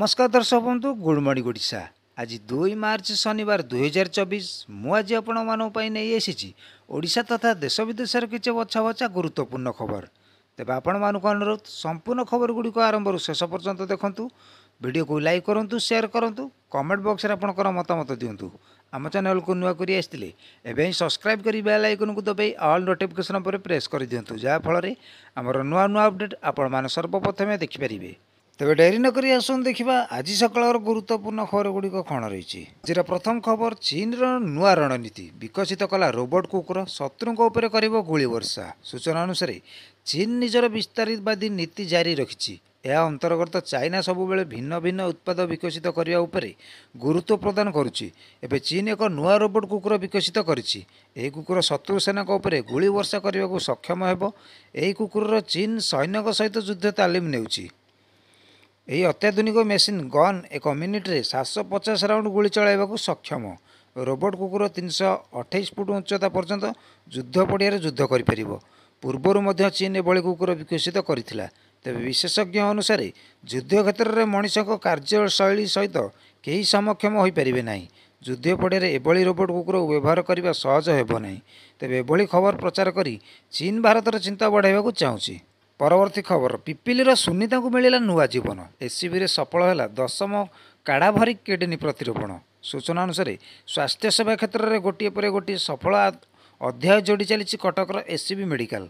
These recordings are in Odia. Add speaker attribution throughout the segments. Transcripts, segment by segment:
Speaker 1: ନମସ୍କାର ଦର୍ଶକ ବନ୍ଧୁ ଗୁଡ଼ ମର୍ଣ୍ଣିଂ ଓଡ଼ିଶା ଆଜି ଦୁଇ ମାର୍ଚ୍ଚ ଶନିବାର ଦୁଇହଜାର ଚବିଶ ମୁଁ ଆଜି ଆପଣମାନଙ୍କ ପାଇଁ ନେଇ ଆସିଛି ଓଡ଼ିଶା ତଥା ଦେଶ ବିଦେଶର କିଛି ବଛା ବଛା ଗୁରୁତ୍ୱପୂର୍ଣ୍ଣ ଖବର ତେବେ ଆପଣମାନଙ୍କୁ ଅନୁରୋଧ ସମ୍ପୂର୍ଣ୍ଣ ଖବରଗୁଡ଼ିକ ଆରମ୍ଭରୁ ଶେଷ ପର୍ଯ୍ୟନ୍ତ ଦେଖନ୍ତୁ ଭିଡ଼ିଓକୁ ଲାଇକ୍ କରନ୍ତୁ ସେୟାର କରନ୍ତୁ କମେଣ୍ଟ ବକ୍ସରେ ଆପଣଙ୍କର ମତାମତ ଦିଅନ୍ତୁ ଆମ ଚ୍ୟାନେଲକୁ ନୂଆ କରି ଆସିଥିଲେ ଏବେ ହିଁ ସବସ୍କ୍ରାଇବ୍ କରି ବେଲ୍ ଆଇକନକୁ ଦେବାଇ ଅଲ୍ ନୋଟିଫିକେସନ୍ ଉପରେ ପ୍ରେସ୍ କରିଦିଅନ୍ତୁ ଯାହାଫଳରେ ଆମର ନୂଆ ନୂଆ ଅପଡ଼େଟ୍ ଆପଣମାନେ ସର୍ବପ୍ରଥମେ ଦେଖିପାରିବେ ତେବେ ଡେରି ନ କରି ଆସନ୍ତୁ ଦେଖିବା ଆଜି ସକାଳର ଗୁରୁତ୍ୱପୂର୍ଣ୍ଣ ଖବର ଗୁଡ଼ିକ କ'ଣ ରହିଛି ଆଜିର ପ୍ରଥମ ଖବର ଚୀନ୍ର ନୂଆ ରଣନୀତି ବିକଶିତ କଲା ରୋବର୍ଟ କୁକୁର ଶତ୍ରୁଙ୍କ ଉପରେ କରିବ ଗୁଳି ବର୍ଷା ସୂଚନା ଅନୁସାରେ ଚୀନ ନିଜର ବିସ୍ତାରବାଦୀ ନୀତି ଜାରି ରଖିଛି ଏହା ଅନ୍ତର୍ଗତ ଚାଇନା ସବୁବେଳେ ଭିନ୍ନ ଭିନ୍ନ ଉତ୍ପାଦ ବିକଶିତ କରିବା ଉପରେ ଗୁରୁତ୍ୱ ପ୍ରଦାନ କରୁଛି ଏବେ ଚୀନ୍ ଏକ ନୂଆ ରୋବର୍ଟ କୁକୁର ବିକଶିତ କରିଛି ଏହି କୁକୁର ଶତ୍ରୁ ସେନାଙ୍କ ଉପରେ ଗୁଳି ବର୍ଷା କରିବାକୁ ସକ୍ଷମ ହେବ ଏହି କୁକୁରର ଚୀନ୍ ସୈନ୍ୟଙ୍କ ସହିତ ଯୁଦ୍ଧ ତାଲିମ ନେଉଛି ଏହି ଅତ୍ୟାଧୁନିକ ମେସିନ୍ ଗନ୍ ଏକ ମିନିଟ୍ରେ ସାତଶହ ପଚାଶ ରାଉଣ୍ଡ ଗୁଳି ଚଳାଇବାକୁ ସକ୍ଷମ ରୋବୋଟ୍ କୁକୁର ତିନିଶହ ଅଠେଇଶ ଫୁଟ ଉଚ୍ଚତା ପର୍ଯ୍ୟନ୍ତ ଯୁଦ୍ଧ ପଡ଼ିଆରେ ଯୁଦ୍ଧ କରିପାରିବ ପୂର୍ବରୁ ମଧ୍ୟ ଚୀନ୍ ଏଭଳି କୁକୁର ବିକଶିତ କରିଥିଲା ତେବେ ବିଶେଷଜ୍ଞ ଅନୁସାରେ ଯୁଦ୍ଧ କ୍ଷେତ୍ରରେ ମଣିଷଙ୍କ କାର୍ଯ୍ୟଶୈଳୀ ସହିତ କେହି ସମକ୍ଷମ ହୋଇପାରିବେ ନାହିଁ ଯୁଦ୍ଧ ପଡ଼ିଆରେ ଏଭଳି ରୋବୋଟ୍ କୁକୁର ବ୍ୟବହାର କରିବା ସହଜ ହେବ ନାହିଁ ତେବେ ଏଭଳି ଖବର ପ୍ରଚାର କରି ଚୀନ୍ ଭାରତର ଚିନ୍ତା ବଢ଼ାଇବାକୁ ଚାହୁଁଛି ପରବର୍ତ୍ତୀ ଖବର ପିପିଲିର ସୁନିତାଙ୍କୁ ମିଳିଲା ନୂଆ ଜୀବନ ଏସ୍ସିବିରେ ସଫଳ ହେଲା ଦଶମ କାଢ଼ାଭରି କିଡ଼ନୀ ପ୍ରତିରୋପଣ ସୂଚନା ଅନୁସାରେ ସ୍ୱାସ୍ଥ୍ୟସେବା କ୍ଷେତ୍ରରେ ଗୋଟିଏ ପରେ ଗୋଟିଏ ସଫଳ ଅଧ୍ୟାୟ ଯୋଡ଼ି ଚାଲିଛି କଟକର ଏସ୍ସିବି ମେଡ଼ିକାଲ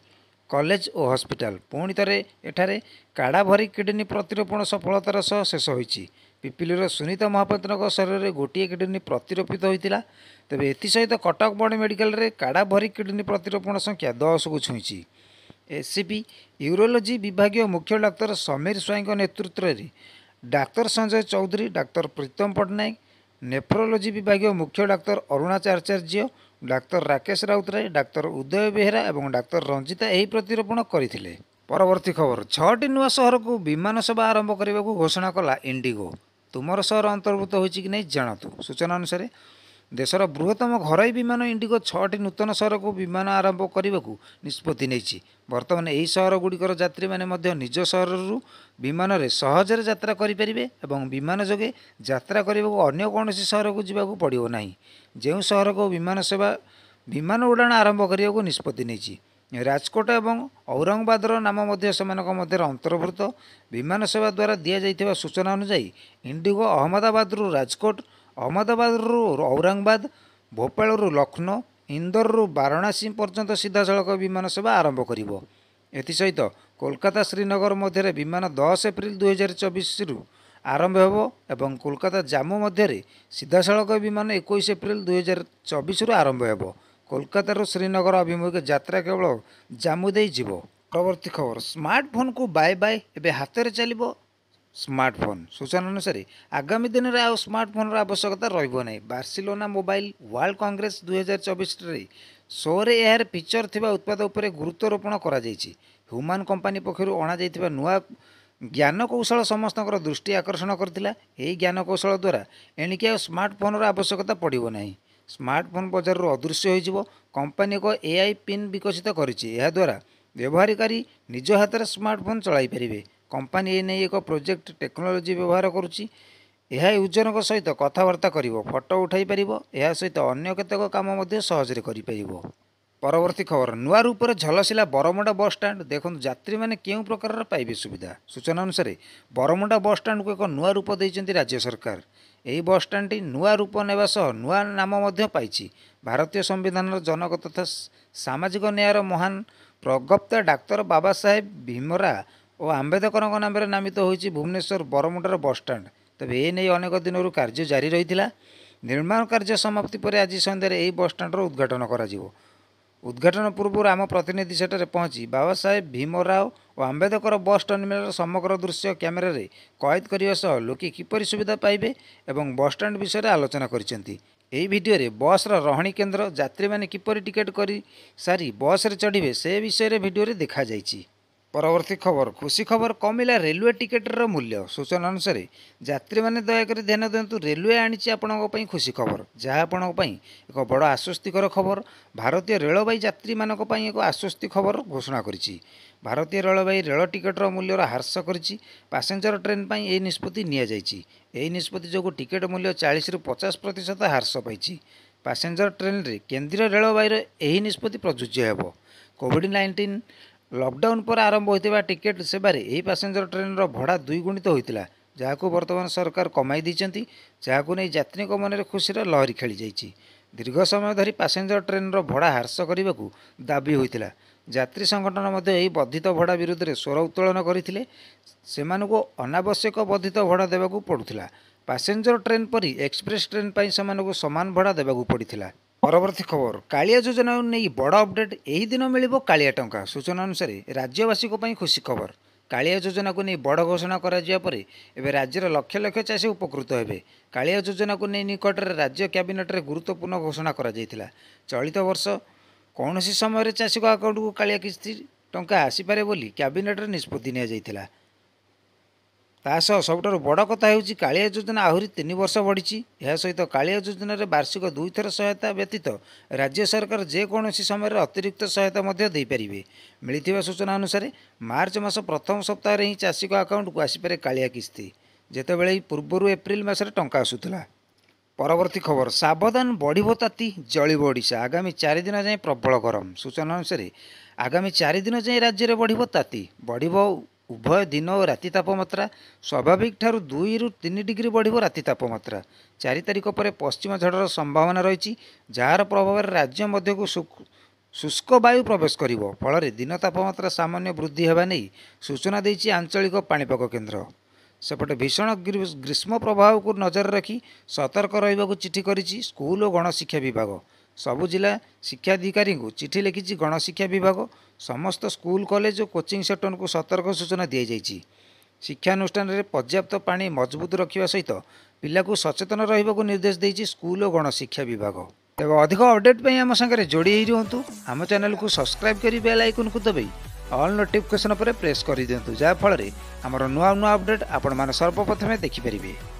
Speaker 1: କଲେଜ ଓ ହସ୍ପିଟାଲ ପୁଣି ଥରେ ଏଠାରେ କାଢ଼ାଭରି କିଡ଼ନୀ ପ୍ରତିରୋପଣ ସଫଳତାର ସହ ଶେଷ ହୋଇଛି ପିପିଲିର ସୁନିତା ମହାପାତ୍ରଙ୍କ ଶରୀରରେ ଗୋଟିଏ କିଡ଼ନୀ ପ୍ରତିରୋପିତ ହୋଇଥିଲା ତେବେ ଏଥିସହିତ କଟକ ବଡ଼ ମେଡ଼ିକାଲରେ କାଢ଼ାଭରି କିଡ଼ନୀ ପ୍ରତିରୋପଣ ସଂଖ୍ୟା ଦଶକୁ ଛୁଇଁଛି ଏସ୍ସିପି ୟୁରୋଲୋଜି ବିଭାଗୀୟ ମୁଖ୍ୟ ଡାକ୍ତର ସମୀର ସ୍ୱାଇଁଙ୍କ ନେତୃତ୍ୱରେ ଡାକ୍ତର ସଞ୍ଜୟ ଚୌଧୁରୀ ଡାକ୍ତର ପ୍ରୀତମ ପଟ୍ଟନାୟକ ନେଫ୍ରୋଲୋଜି ବିଭାଗୀୟ ମୁଖ୍ୟ ଡାକ୍ତର ଅରୁଣା ଆଚାର୍ଯ୍ୟ ଡାକ୍ତର ରାକେଶ ରାଉତରାୟ ଡାକ୍ତର ଉଦୟ ବେହେରା ଏବଂ ଡାକ୍ତର ରଞ୍ଜିତା ଏହି ପ୍ରତିରୋପଣ କରିଥିଲେ ପରବର୍ତ୍ତୀ ଖବର ଛଅଟି ନୂଆ ସହରକୁ ବିମାନ ସେବା ଆରମ୍ଭ କରିବାକୁ ଘୋଷଣା କଲା ଇଣ୍ଡିଗୋ ତୁମର ସହର ଅନ୍ତର୍ଭୁକ୍ତ ହୋଇଛି କି ନାହିଁ ଜାଣନ୍ତୁ ସୂଚନା ଅନୁସାରେ ଦେଶର ବୃହତ୍ତମ ଘରୋଇ ବିମାନ ଇଣ୍ଡିଗୋ ଛଅଟି ନୂତନ ସହରକୁ ବିମାନ ଆରମ୍ଭ କରିବାକୁ ନିଷ୍ପତ୍ତି ନେଇଛି ବର୍ତ୍ତମାନ ଏହି ସହରଗୁଡ଼ିକର ଯାତ୍ରୀମାନେ ମଧ୍ୟ ନିଜ ସହରରୁ ବିମାନରେ ସହଜରେ ଯାତ୍ରା କରିପାରିବେ ଏବଂ ବିମାନ ଯୋଗେ ଯାତ୍ରା କରିବାକୁ ଅନ୍ୟ କୌଣସି ସହରକୁ ଯିବାକୁ ପଡ଼ିବ ନାହିଁ ଯେଉଁ ସହରକୁ ବିମାନ ସେବା ବିମାନ ଉଡ଼ାଣ ଆରମ୍ଭ କରିବାକୁ ନିଷ୍ପତ୍ତି ନେଇଛି ରାଜକୋଟ ଏବଂ ଔରଙ୍ଗବାଦର ନାମ ମଧ୍ୟ ସେମାନଙ୍କ ମଧ୍ୟରେ ଅନ୍ତର୍ଭୁକ୍ତ ବିମାନ ସେବା ଦ୍ୱାରା ଦିଆଯାଇଥିବା ସୂଚନା ଅନୁଯାୟୀ ଇଣ୍ଡିଗୋ ଅହମ୍ମଦାବାଦରୁ ରାଜକୋଟ ଅହମ୍ମଦାବାଦରୁ ଔରଙ୍ଗବାଦ ଭୋପାଳରୁ ଲକ୍ଷ୍ନୌ ଇନ୍ଦୋରରୁ ବାରଣାସୀ ପର୍ଯ୍ୟନ୍ତ ସିଧାସଳଖ ବିମାନ ସେବା ଆରମ୍ଭ କରିବ ଏଥିସହିତ କୋଲକାତା ଶ୍ରୀନଗର ମଧ୍ୟରେ ବିମାନ ଦଶ ଏପ୍ରିଲ ଦୁଇହଜାର ଚବିଶରୁ ଆରମ୍ଭ ହେବ ଏବଂ କୋଲକାତା ଜାମ୍ମୁ ମଧ୍ୟରେ ସିଧାସଳଖ ବିମାନ ଏକୋଇଶ ଏପ୍ରିଲ ଦୁଇହଜାର ଚବିଶରୁ ଆରମ୍ଭ ହେବ କୋଲକାତାରୁ ଶ୍ରୀନଗର ଅଭିମୁଖେ ଯାତ୍ରା କେବଳ ଜାମ୍ମୁ ଦେଇ ଯିବ ପରବର୍ତ୍ତୀ ଖବର ସ୍ମାର୍ଟଫୋନକୁ ବାଏ ବାଏ ଏବେ ହାତରେ ଚାଲିବ ସ୍ମାର୍ଟଫୋନ୍ ସୂଚନା ଅନୁସାରେ ଆଗାମୀ ଦିନରେ ଆଉ ସ୍ମାର୍ଟଫୋନ୍ର ଆବଶ୍ୟକତା ରହିବ ନାହିଁ ବାର୍ସିଲୋନା ମୋବାଇଲ୍ ୱାର୍ଲଡ କଂଗ୍ରେସ ଦୁଇହଜାର ଚବିଶରେ ଶୋରେ ଏହାର ଫିଚର୍ ଥିବା ଉତ୍ପାଦ ଉପରେ ଗୁରୁତ୍ୱରୋପଣ କରାଯାଇଛି ହ୍ୟୁମାନ କମ୍ପାନୀ ପକ୍ଷରୁ ଅଣାଯାଇଥିବା ନୂଆ ଜ୍ଞାନକୌଶଳ ସମସ୍ତଙ୍କର ଦୃଷ୍ଟି ଆକର୍ଷଣ କରିଥିଲା ଏହି ଜ୍ଞାନକୌଶଳ ଦ୍ୱାରା ଏଣିକି ଆଉ ସ୍ମାର୍ଟଫୋନ୍ର ଆବଶ୍ୟକତା ପଡ଼ିବ ନାହିଁ ସ୍ମାର୍ଟଫୋନ୍ ବଜାରରୁ ଅଦୃଶ୍ୟ ହୋଇଯିବ କମ୍ପାନୀ ଏକ ଏଆଇ ପିନ୍ ବିକଶିତ କରିଛି ଏହାଦ୍ୱାରା ବ୍ୟବହାରକାରୀ ନିଜ ହାତରେ ସ୍ମାର୍ଟଫୋନ୍ ଚଳାଇପାରିବେ କମ୍ପାନୀ ଏ ନେଇ ଏକ ପ୍ରୋଜେକ୍ଟ ଟେକ୍ନୋଲୋଜି ବ୍ୟବହାର କରୁଛି ଏହା ୟୁଜରଙ୍କ ସହିତ କଥାବାର୍ତ୍ତା କରିବ ଫଟୋ ଉଠାଇ ପାରିବ ଏହା ସହିତ ଅନ୍ୟ କେତେକ କାମ ମଧ୍ୟ ସହଜରେ କରିପାରିବ ପରବର୍ତ୍ତୀ ଖବର ନୂଆ ରୂପରେ ଝଲସିଲା ବରମୁଣ୍ଡା ବସ୍ଷ୍ଟାଣ୍ଡ ଦେଖନ୍ତୁ ଯାତ୍ରୀମାନେ କେଉଁ ପ୍ରକାରର ପାଇବେ ସୁବିଧା ସୂଚନା ଅନୁସାରେ ବରମୁଣ୍ଡା ବସ୍ଷ୍ଟାଣ୍ଡକୁ ଏକ ନୂଆ ରୂପ ଦେଇଛନ୍ତି ରାଜ୍ୟ ସରକାର ଏହି ବସ୍ଷ୍ଟାଣ୍ଡଟି ନୂଆ ରୂପ ନେବା ସହ ନୂଆ ନାମ ମଧ୍ୟ ପାଇଛି ଭାରତୀୟ ସମ୍ବିଧାନର ଜନକ ତଥା ସାମାଜିକ ନ୍ୟାୟର ମହାନ ପ୍ରଗପ୍ତା ଡାକ୍ତର ବାବା ସାହେବ ଭୀମରା ଓ ଆମ୍ବେଦକରଙ୍କ ନାମରେ ନାମିତ ହୋଇଛି ଭୁବନେଶ୍ୱର ବରମୁଣ୍ଡାର ବସ୍ଷ୍ଟାଣ୍ଡ ତେବେ ଏ ନେଇ ଅନେକ ଦିନରୁ କାର୍ଯ୍ୟ ଜାରି ରହିଥିଲା ନିର୍ମାଣ କାର୍ଯ୍ୟ ସମାପ୍ତି ପରେ ଆଜି ସନ୍ଧ୍ୟାରେ ଏହି ବସ୍ଷ୍ଟାଣ୍ଡର ଉଦ୍ଘାଟନ କରାଯିବ ଉଦ୍ଘାଟନ ପୂର୍ବରୁ ଆମ ପ୍ରତିନିଧି ସେଠାରେ ପହଞ୍ଚି ବାବାସାହେବ ଭୀମ ରାଓ ଓ ଆମ୍ବେଦକର ବସ୍ ଟର୍ମିନାଲ୍ର ସମଗ୍ର ଦୃଶ୍ୟ କ୍ୟାମେରାରେ କଏଦ କରିବା ସହ ଲୋକେ କିପରି ସୁବିଧା ପାଇବେ ଏବଂ ବସ୍ଷ୍ଟାଣ୍ଡ ବିଷୟରେ ଆଲୋଚନା କରିଛନ୍ତି ଏହି ଭିଡ଼ିଓରେ ବସ୍ର ରହଣି କେନ୍ଦ୍ର ଯାତ୍ରୀମାନେ କିପରି ଟିକେଟ୍ କରି ସାରି ବସ୍ରେ ଚଢ଼ିବେ ସେ ବିଷୟରେ ଭିଡ଼ିଓରେ ଦେଖାଯାଇଛି ପରବର୍ତ୍ତୀ ଖବର ଖୁସି ଖବର କମିଲା ରେଲୱେ ଟିକେଟ୍ର ମୂଲ୍ୟ ସୂଚନା ଅନୁସାରେ ଯାତ୍ରୀମାନେ ଦୟାକରି ଧ୍ୟାନ ଦିଅନ୍ତୁ ରେଲୱେ ଆଣିଛି ଆପଣଙ୍କ ପାଇଁ ଖୁସି ଖବର ଯାହା ଆପଣଙ୍କ ପାଇଁ ଏକ ବଡ଼ ଆଶ୍ୱସ୍ତିକର ଖବର ଭାରତୀୟ ରେଳବାଇ ଯାତ୍ରୀମାନଙ୍କ ପାଇଁ ଏକ ଆଶ୍ୱସ୍ତି ଖବର ଘୋଷଣା କରିଛି ଭାରତୀୟ ରେଳବାଇ ରେଳ ଟିକେଟ୍ର ମୂଲ୍ୟର ହ୍ରାସ କରିଛି ପାସେଞ୍ଜର ଟ୍ରେନ୍ ପାଇଁ ଏହି ନିଷ୍ପତ୍ତି ନିଆଯାଇଛି ଏହି ନିଷ୍ପତ୍ତି ଯୋଗୁଁ ଟିକେଟ୍ ମୂଲ୍ୟ ଚାଳିଶରୁ ପଚାଶ ପ୍ରତିଶତ ହ୍ରାସ ପାଇଛି ପାସେଞ୍ଜର ଟ୍ରେନ୍ରେ କେନ୍ଦ୍ରୀୟ ରେଳବାଇର ଏହି ନିଷ୍ପତ୍ତି ପ୍ରଯୁଜ୍ୟ ହେବ କୋଭିଡ଼ ନାଇଣ୍ଟିନ୍ ଲକ୍ଡାଉନ୍ ପରେ ଆରମ୍ଭ ହୋଇଥିବା ଟିକେଟ୍ ସେବାରେ ଏହି ପାସେଞ୍ଜର ଟ୍ରେନ୍ର ଭଡ଼ା ଦ୍ୱିଗୁଣିତ ହୋଇଥିଲା ଯାହାକୁ ବର୍ତ୍ତମାନ ସରକାର କମାଇ ଦେଇଛନ୍ତି ଯାହାକୁ ନେଇ ଯାତ୍ରୀଙ୍କ ମନରେ ଖୁସିର ଲହରୀ ଖେଳିଯାଇଛି ଦୀର୍ଘ ସମୟ ଧରି ପାସେଞ୍ଜର ଟ୍ରେନ୍ର ଭଡ଼ା ହ୍ରାସ କରିବାକୁ ଦାବି ହୋଇଥିଲା ଯାତ୍ରୀ ସଂଗଠନ ମଧ୍ୟ ଏହି ବର୍ଦ୍ଧିତ ଭଡ଼ା ବିରୁଦ୍ଧରେ ସ୍ୱର ଉତ୍ତୋଳନ କରିଥିଲେ ସେମାନଙ୍କୁ ଅନାବଶ୍ୟକ ବର୍ଦ୍ଧିତ ଭଡ଼ା ଦେବାକୁ ପଡ଼ୁଥିଲା ପାସେଞ୍ଜର ଟ୍ରେନ୍ ପରି ଏକ୍ସପ୍ରେସ୍ ଟ୍ରେନ୍ ପାଇଁ ସେମାନଙ୍କୁ ସମାନ ଭଡ଼ା ଦେବାକୁ ପଡ଼ିଥିଲା ପରବର୍ତ୍ତୀ ଖବର କାଳିଆ ଯୋଜନା ନେଇ ବଡ଼ ଅପଡେଟ୍ ଏହି ଦିନ ମିଳିବ କାଳିଆ ଟଙ୍କା ସୂଚନା ଅନୁସାରେ ରାଜ୍ୟବାସୀଙ୍କ ପାଇଁ ଖୁସି ଖବର କାଳିଆ ଯୋଜନାକୁ ନେଇ ବଡ଼ ଘୋଷଣା କରାଯିବା ପରେ ଏବେ ରାଜ୍ୟର ଲକ୍ଷ ଲକ୍ଷ ଚାଷୀ ଉପକୃତ ହେବେ କାଳିଆ ଯୋଜନାକୁ ନେଇ ନିକଟରେ ରାଜ୍ୟ କ୍ୟାବିନେଟ୍ରେ ଗୁରୁତ୍ୱପୂର୍ଣ୍ଣ ଘୋଷଣା କରାଯାଇଥିଲା ଚଳିତ ବର୍ଷ କୌଣସି ସମୟରେ ଚାଷୀଙ୍କ ଆକାଉଣ୍ଟକୁ କାଳିଆ କିସ୍ତି ଟଙ୍କା ଆସିପାରେ ବୋଲି କ୍ୟାବିନେଟ୍ରେ ନିଷ୍ପତ୍ତି ନିଆଯାଇଥିଲା ତା ସହ ସବୁଠାରୁ ବଡ଼ କଥା ହେଉଛି କାଳିଆ ଯୋଜନା ଆହୁରି ତିନି ବର୍ଷ ବଢ଼ିଛି ଏହା ସହିତ କାଳିଆ ଯୋଜନାରେ ବାର୍ଷିକ ଦୁଇଥର ସହାୟତା ବ୍ୟତୀତ ରାଜ୍ୟ ସରକାର ଯେକୌଣସି ସମୟରେ ଅତିରିକ୍ତ ସହାୟତା ମଧ୍ୟ ଦେଇପାରିବେ ମିଳିଥିବା ସୂଚନା ଅନୁସାରେ ମାର୍ଚ୍ଚ ମାସ ପ୍ରଥମ ସପ୍ତାହରେ ହିଁ ଚାଷୀଙ୍କ ଆକାଉଣ୍ଟକୁ ଆସିପାରେ କାଳିଆ କିସ୍ତି ଯେତେବେଳେ ପୂର୍ବରୁ ଏପ୍ରିଲ ମାସରେ ଟଙ୍କା ଆସୁଥିଲା ପରବର୍ତ୍ତୀ ଖବର ସାବଧାନ ବଢ଼ିବ ତାତି ଜଳିବ ଓଡ଼ିଶା ଆଗାମୀ ଚାରି ଦିନ ଯାଏଁ ପ୍ରବଳ ଗରମ ସୂଚନା ଅନୁସାରେ ଆଗାମୀ ଚାରି ଦିନ ଯାଏଁ ରାଜ୍ୟରେ ବଢ଼ିବ ତାତି ବଢ଼ିବ ଉଭୟ ଦିନ ଓ ରାତି ତାପମାତ୍ରା ସ୍ୱାଭାବିକ ଠାରୁ ଦୁଇରୁ ତିନି ଡିଗ୍ରୀ ବଢ଼ିବ ରାତି ତାପମାତ୍ରା ଚାରି ତାରିଖ ପରେ ପଶ୍ଚିମ ଝଡ଼ର ସମ୍ଭାବନା ରହିଛି ଯାହାର ପ୍ରଭାବରେ ରାଜ୍ୟ ମଧ୍ୟକୁ ଶୁଷ୍କ ବାୟୁ ପ୍ରବେଶ କରିବ ଫଳରେ ଦିନ ତାପମାତ୍ରା ସାମାନ୍ୟ ବୃଦ୍ଧି ହେବା ନେଇ ସୂଚନା ଦେଇଛି ଆଞ୍ଚଳିକ ପାଣିପାଗ କେନ୍ଦ୍ର ସେପଟେ ଭୀଷଣ ଗ୍ରୀଷ୍ମ ପ୍ରବାହକୁ ନଜର ରଖି ସତର୍କ ରହିବାକୁ ଚିଠି କରିଛି ସ୍କୁଲ ଓ ଗଣଶିକ୍ଷା ବିଭାଗ ସବୁ ଜିଲ୍ଲା ଶିକ୍ଷାଧିକାରୀଙ୍କୁ ଚିଠି ଲେଖିଛି ଗଣଶିକ୍ଷା ବିଭାଗ ସମସ୍ତ ସ୍କୁଲ କଲେଜ ଓ କୋଚିଂ ସେଣ୍ଟରକୁ ସତର୍କ ସୂଚନା ଦିଆଯାଇଛି ଶିକ୍ଷାନୁଷ୍ଠାନରେ ପର୍ଯ୍ୟାପ୍ତ ପାଣି ମଜବୁତ ରଖିବା ସହିତ ପିଲାକୁ ସଚେତନ ରହିବାକୁ ନିର୍ଦ୍ଦେଶ ଦେଇଛି ସ୍କୁଲ ଓ ଗଣଶିକ୍ଷା ବିଭାଗ ତେବେ ଅଧିକ ଅପଡେଟ୍ ପାଇଁ ଆମ ସାଙ୍ଗରେ ଯୋଡ଼ି ହୋଇ ରୁହନ୍ତୁ ଆମ ଚ୍ୟାନେଲକୁ ସବସ୍କ୍ରାଇବ୍ କରି ବେଲ୍ ଆଇକନ୍କୁ ଦେବେ ଅଲ୍ ନୋଟିଫିକେସନ୍ ଉପରେ ପ୍ରେସ୍ କରିଦିଅନ୍ତୁ ଯାହାଫଳରେ ଆମର ନୂଆ ନୂଆ ଅପଡେଟ୍ ଆପଣମାନେ ସର୍ବପ୍ରଥମେ ଦେଖିପାରିବେ